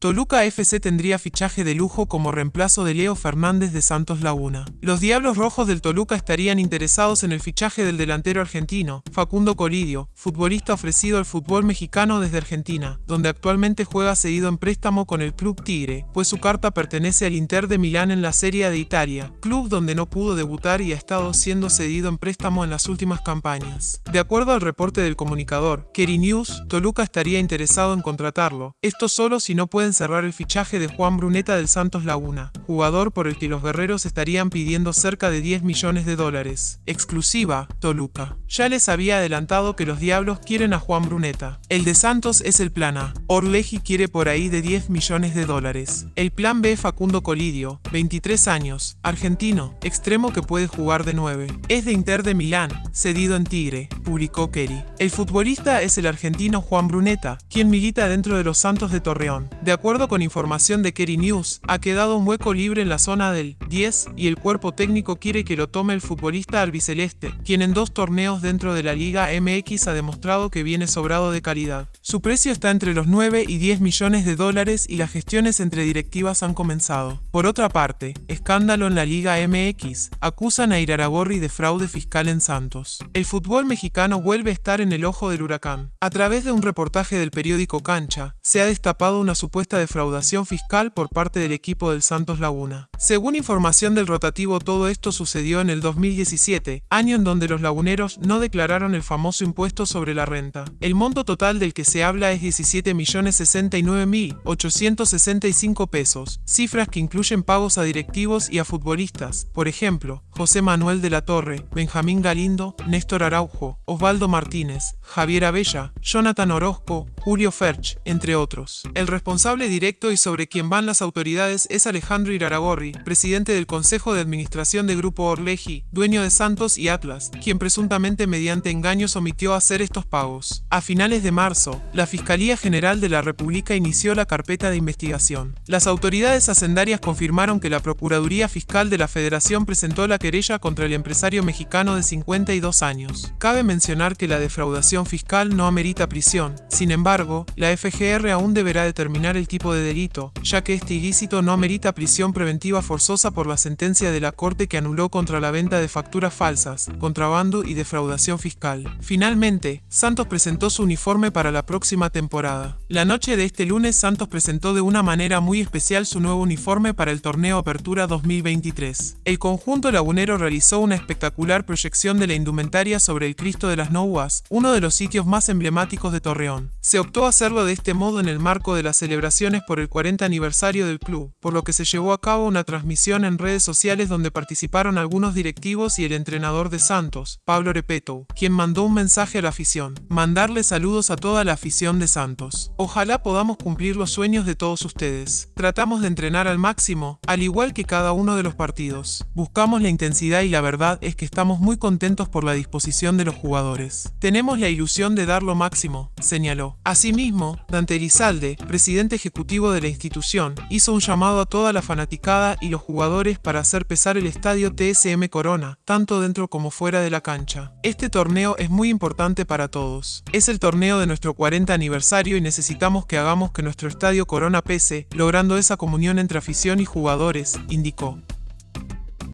Toluca FC tendría fichaje de lujo como reemplazo de Leo Fernández de Santos Laguna. Los Diablos Rojos del Toluca estarían interesados en el fichaje del delantero argentino, Facundo Colidio, futbolista ofrecido al fútbol mexicano desde Argentina, donde actualmente juega cedido en préstamo con el club Tigre, pues su carta pertenece al Inter de Milán en la Serie de Italia, club donde no pudo debutar y ha estado siendo cedido en préstamo en las últimas campañas. De acuerdo al reporte del comunicador, Keri News, Toluca estaría interesado en contratarlo, esto solo si no pueden cerrar el fichaje de Juan Bruneta del Santos Laguna, jugador por el que los guerreros estarían pidiendo cerca de 10 millones de dólares. Exclusiva, Toluca. Ya les había adelantado que los diablos quieren a Juan Bruneta. El de Santos es el plan A. Orleji quiere por ahí de 10 millones de dólares. El plan B Facundo Colidio, 23 años, argentino, extremo que puede jugar de 9. Es de Inter de Milán, cedido en Tigre, publicó Kerry. El futbolista es el argentino Juan Bruneta, quien milita dentro de los Santos de Torreón. De de acuerdo con información de Kerry News, ha quedado un hueco libre en la zona del 10 y el cuerpo técnico quiere que lo tome el futbolista albiceleste, quien en dos torneos dentro de la Liga MX ha demostrado que viene sobrado de calidad. Su precio está entre los 9 y 10 millones de dólares y las gestiones entre directivas han comenzado. Por otra parte, escándalo en la Liga MX, acusan a Iraragorri de fraude fiscal en Santos. El fútbol mexicano vuelve a estar en el ojo del huracán. A través de un reportaje del periódico Cancha, se ha destapado una supuesta esta defraudación fiscal por parte del equipo del Santos Laguna. Según información del rotativo, todo esto sucedió en el 2017, año en donde los laguneros no declararon el famoso impuesto sobre la renta. El monto total del que se habla es 17.069.865 pesos, cifras que incluyen pagos a directivos y a futbolistas, por ejemplo, José Manuel de la Torre, Benjamín Galindo, Néstor Araujo, Osvaldo Martínez, Javier Abella, Jonathan Orozco, Julio Ferch, entre otros. El responsable directo y sobre quien van las autoridades es Alejandro Iraragorri, presidente del Consejo de Administración de Grupo Orleji, dueño de Santos y Atlas, quien presuntamente mediante engaños omitió hacer estos pagos. A finales de marzo, la Fiscalía General de la República inició la carpeta de investigación. Las autoridades hacendarias confirmaron que la Procuraduría Fiscal de la Federación presentó la querella contra el empresario mexicano de 52 años. Cabe mencionar que la defraudación fiscal no amerita prisión, sin embargo, embargo, la FGR aún deberá determinar el tipo de delito, ya que este ilícito no merita prisión preventiva forzosa por la sentencia de la Corte que anuló contra la venta de facturas falsas, contrabando y defraudación fiscal. Finalmente, Santos presentó su uniforme para la próxima temporada. La noche de este lunes Santos presentó de una manera muy especial su nuevo uniforme para el torneo Apertura 2023. El conjunto lagunero realizó una espectacular proyección de la indumentaria sobre el Cristo de las Nouas, uno de los sitios más emblemáticos de Torreón optó hacerlo de este modo en el marco de las celebraciones por el 40 aniversario del club, por lo que se llevó a cabo una transmisión en redes sociales donde participaron algunos directivos y el entrenador de Santos, Pablo Repeto, quien mandó un mensaje a la afición, mandarle saludos a toda la afición de Santos. Ojalá podamos cumplir los sueños de todos ustedes. Tratamos de entrenar al máximo, al igual que cada uno de los partidos. Buscamos la intensidad y la verdad es que estamos muy contentos por la disposición de los jugadores. Tenemos la ilusión de dar lo máximo, señaló. Asimismo, Dante Rizalde, presidente ejecutivo de la institución, hizo un llamado a toda la fanaticada y los jugadores para hacer pesar el estadio TSM Corona, tanto dentro como fuera de la cancha. Este torneo es muy importante para todos. Es el torneo de nuestro 40 aniversario y necesitamos que hagamos que nuestro estadio Corona pese, logrando esa comunión entre afición y jugadores, indicó.